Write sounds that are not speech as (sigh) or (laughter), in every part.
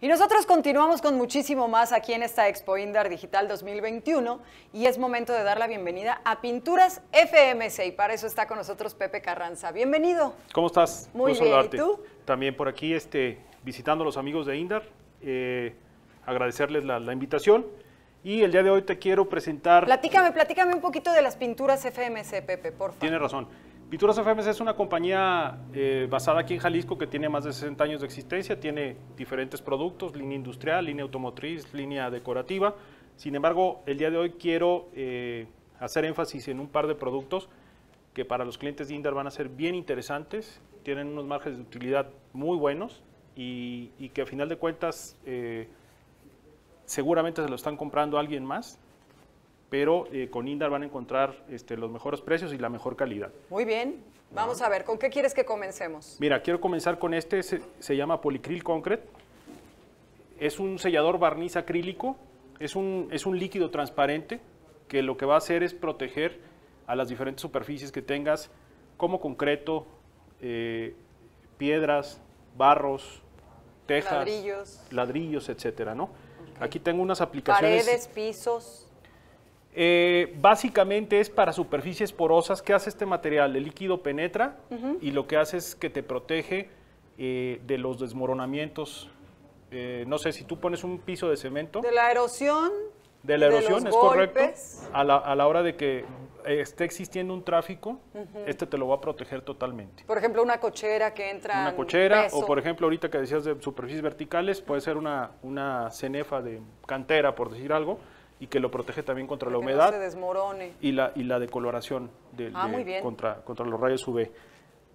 Y nosotros continuamos con muchísimo más aquí en esta Expo Indar Digital 2021 y es momento de dar la bienvenida a Pinturas FMC y para eso está con nosotros Pepe Carranza. Bienvenido. ¿Cómo estás? Muy bien. ¿Y tú? También por aquí este, visitando a los amigos de Indar, eh, agradecerles la, la, invitación y el día de hoy te quiero presentar... Platícame, platícame un poquito de las pinturas FMC, Pepe, por favor. Tienes razón. Pinturas FMS es una compañía eh, basada aquí en Jalisco que tiene más de 60 años de existencia, tiene diferentes productos, línea industrial, línea automotriz, línea decorativa. Sin embargo, el día de hoy quiero eh, hacer énfasis en un par de productos que para los clientes de Indar van a ser bien interesantes, tienen unos márgenes de utilidad muy buenos y, que a final de cuentas eh, seguramente se lo están comprando alguien más pero eh, con INDAR van a encontrar este, los mejores precios y la mejor calidad. Muy bien, vamos a ver, ¿con qué quieres que comencemos? Mira, quiero comenzar con este, se, llama Policril Concrete, es un sellador barniz acrílico, es un, es un líquido transparente que lo que va a hacer es proteger a las diferentes superficies que tengas, como concreto, eh, piedras, barros, tejas, ladrillos, ladrillos etcétera, ¿no? Aquí tengo unas aplicaciones. Paredes, pisos. Eh, básicamente es para superficies porosas. ¿Qué hace este material? El líquido penetra y lo que hace es que te protege eh, de los desmoronamientos. Eh, no sé, si tú pones un piso de cemento. De la erosión. De la erosión, es correcto. A la, hora de que esté existiendo un tráfico, este te lo va a proteger totalmente. Por ejemplo, una cochera que entra. Una cochera, o por ejemplo, ahorita que decías de superficies verticales, puede ser una cenefa de cantera, por decir algo y que lo protege también contra la humedad. Y la, y la decoloración del, ah, contra, contra los rayos UV.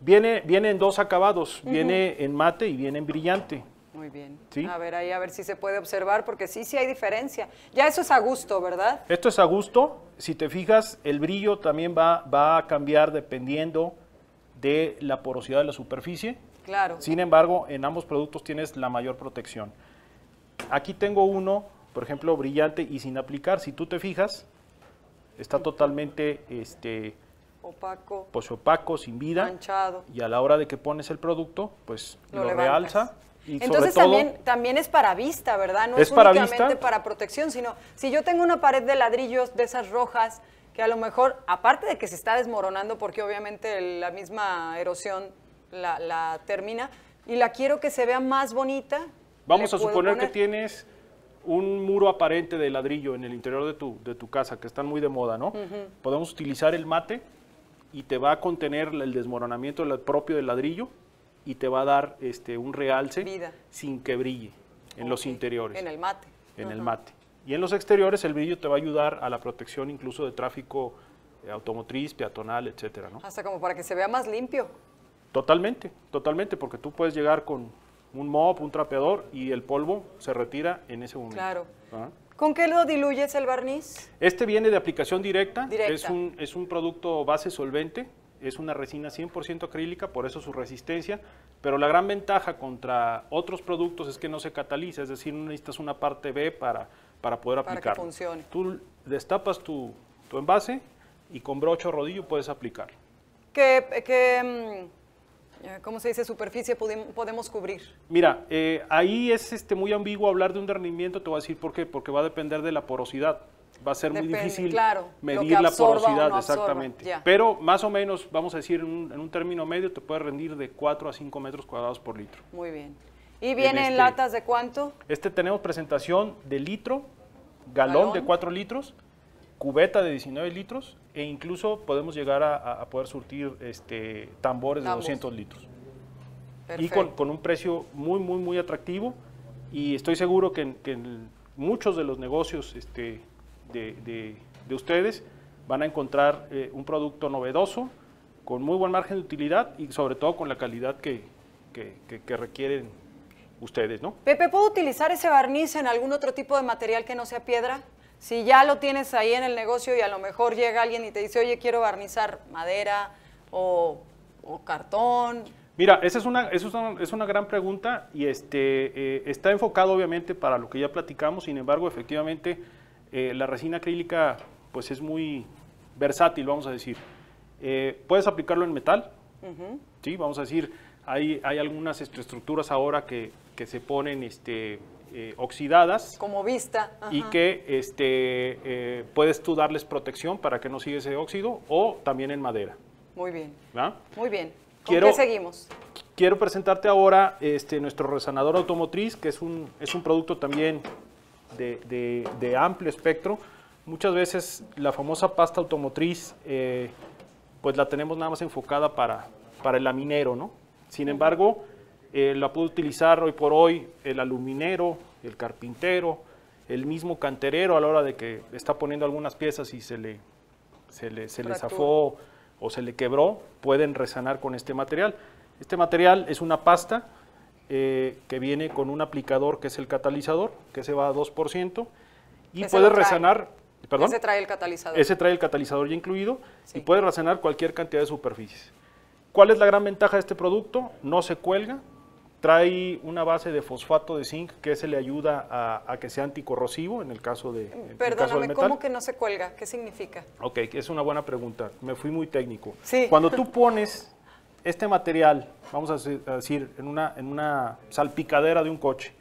Viene, viene en dos acabados, viene en mate y viene brillante. Muy bien. A ver ahí, a ver si se puede observar, porque sí, sí hay diferencia. Ya eso es a gusto, ¿verdad? Esto es a gusto. Si te fijas, el brillo también va, va a cambiar dependiendo de la porosidad de la superficie. Claro. Sin embargo, en ambos productos tienes la mayor protección. Aquí tengo uno por ejemplo, brillante y sin aplicar. Si tú te fijas, está totalmente este, opaco. Pues opaco, sin vida. Manchado. Y a la hora de que pones el producto, pues lo, realza. Y Entonces también, también es para vista, ¿verdad? No es, para únicamente para protección, sino si yo tengo una pared de ladrillos de esas rojas, que a lo mejor, aparte de que se está desmoronando porque obviamente la misma erosión la, termina, y la quiero que se vea más bonita. Vamos a suponer que tienes un muro aparente de ladrillo en el interior de tu, de tu casa, que están muy de moda, ¿no? Podemos utilizar el mate y te va a contener el desmoronamiento propio del ladrillo y te va a dar este, un realce sin que brille en los interiores. En el mate. En el mate. Y en los exteriores el brillo te va a ayudar a la protección incluso de tráfico eh, automotriz, peatonal, etcétera, ¿no? Hasta como para que se vea más limpio. Totalmente, totalmente, porque tú puedes llegar con, un mop, un trapeador y el polvo se retira en ese momento. Claro. Ah. ¿Con qué lo diluyes el barniz? Este viene de aplicación directa, directa. Es, un, es un producto base solvente, es una resina 100% acrílica, por eso su resistencia, pero la gran ventaja contra otros productos es que no se cataliza, es decir, no necesitas una parte B para, para poder aplicar. Para que funcione. Tú destapas tu, envase y con brocho o rodillo puedes aplicar. ¿Qué, qué mm, eh, ¿Cómo se dice superficie podemos cubrir? Mira, eh, ahí es este, muy ambiguo hablar de un rendimiento, te voy a decir por qué, porque va a depender de la porosidad. Va a ser muy difícil medir la porosidad, exactamente. Pero más o menos, vamos a decir, en un, término medio te puede rendir de 4 a 5 metros cuadrados por litro. Muy bien. ¿Y vienen este latas de cuánto? Este tenemos presentación de litro, galón. de 4 litros, cubeta de 19 litros e incluso podemos llegar a, poder surtir este, tambores de 200 litros. Y con, un precio muy, muy, muy atractivo y estoy seguro que, en muchos de los negocios este, de, ustedes van a encontrar eh, un producto novedoso, con muy buen margen de utilidad y sobre todo con la calidad que, requieren ustedes, ¿no? Pepe, ¿puedo utilizar ese barniz en algún otro tipo de material que no sea piedra? Si ya lo tienes ahí en el negocio y a lo mejor llega alguien y te dice, oye, quiero barnizar madera o, cartón. Mira, esa es una, es una, gran pregunta y este, eh, está enfocado obviamente para lo que ya platicamos, sin embargo, efectivamente, eh, la resina acrílica pues es muy versátil, vamos a decir. Eh, puedes aplicarlo en metal, ¿sí? Vamos a decir, hay, hay algunas estructuras ahora que, que se ponen este, eh, oxidadas. Como vista. Y que este, eh, puedes tú darles protección para que no siga ese óxido o también en madera. Muy bien. Muy bien. quiero, qué seguimos? Quiero presentarte ahora este, nuestro resanador automotriz, que es un, es un producto también de, amplio espectro. Muchas veces la famosa pasta automotriz, eh, pues la tenemos nada más enfocada para, para el laminero, ¿no? Sin embargo, eh, la puede utilizar hoy por hoy el aluminero, el carpintero, el mismo canterero a la hora de que está poniendo algunas piezas y se le, se le, zafó o se le quebró, pueden resanar con este material. Este material es una pasta eh, que viene con un aplicador que es el catalizador, que se va a 2%, y puede resanar... ¿Perdón? Ese trae el catalizador. Ese trae el catalizador ya incluido y puede resanar cualquier cantidad de superficies. ¿Cuál es la gran ventaja de este producto? No se cuelga, Trae una base de fosfato de zinc que se le ayuda a, que sea anticorrosivo en el caso de. Perdóname, ¿cómo que no se cuelga? ¿Qué significa? Ok, es una buena pregunta. Me fui muy técnico. Sí. Cuando tú (laughs) pones este material, vamos a decir, en una, en una salpicadera de un coche,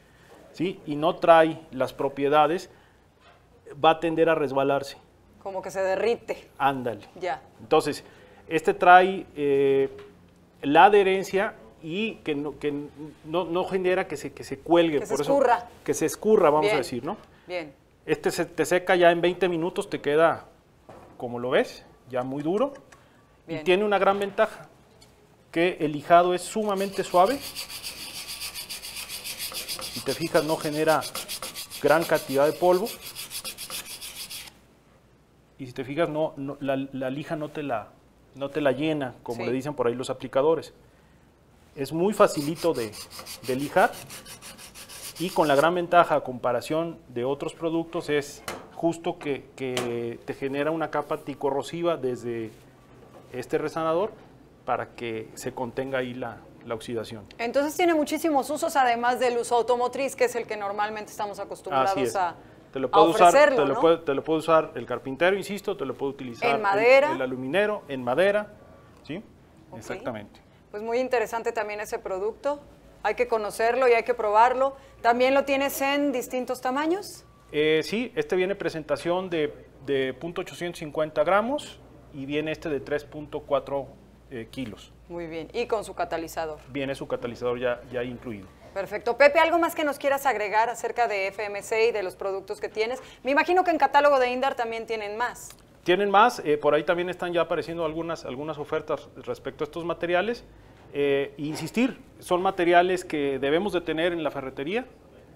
¿sí? Y no trae las propiedades, va a tender a resbalarse. Como que se derrite. Ándale. Ya. Entonces, este trae eh, la adherencia y que no, que no, genera que se, que se cuelgue. Que por se eso, escurra. Que se escurra, vamos a decir, ¿no? Bien. Este se te seca ya en 20 minutos, te queda, como lo ves, ya muy duro. Y tiene una gran ventaja, que el lijado es sumamente suave. Si te fijas, no genera gran cantidad de polvo. Y si te fijas, no, la, lija no te la, no te la llena, como le dicen por ahí los aplicadores es muy facilito de, lijar y con la gran ventaja a comparación de otros productos es justo que, te genera una capa anticorrosiva desde este resanador para que se contenga ahí la, oxidación. Entonces tiene muchísimos usos además del uso automotriz, que es el que normalmente estamos acostumbrados a te lo puedo usar, te, lo puede, usar el carpintero, insisto, te lo puede utilizar El, aluminero, en madera, ¿sí? Exactamente. Pues muy interesante también ese producto. Hay que conocerlo y hay que probarlo. ¿También lo tienes en distintos tamaños? Eh, sí, este viene presentación de, de 0.850 gramos y viene este de 3.4 eh, kilos. Muy bien, y con su catalizador. Viene su catalizador ya, ya incluido. Perfecto. Pepe, ¿algo más que nos quieras agregar acerca de FMC y de los productos que tienes? Me imagino que en catálogo de INDAR también tienen más. Tienen más, eh, por ahí también están ya apareciendo algunas, algunas ofertas respecto a estos materiales. Eh, insistir, son materiales que debemos de tener en la ferretería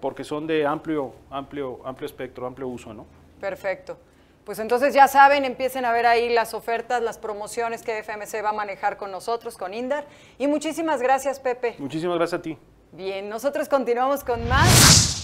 porque son de amplio, amplio, amplio espectro, amplio uso. ¿no? Perfecto. Pues entonces ya saben, empiecen a ver ahí las ofertas, las promociones que FMC va a manejar con nosotros, con Indar. Y muchísimas gracias, Pepe. Muchísimas gracias a ti. Bien, nosotros continuamos con más.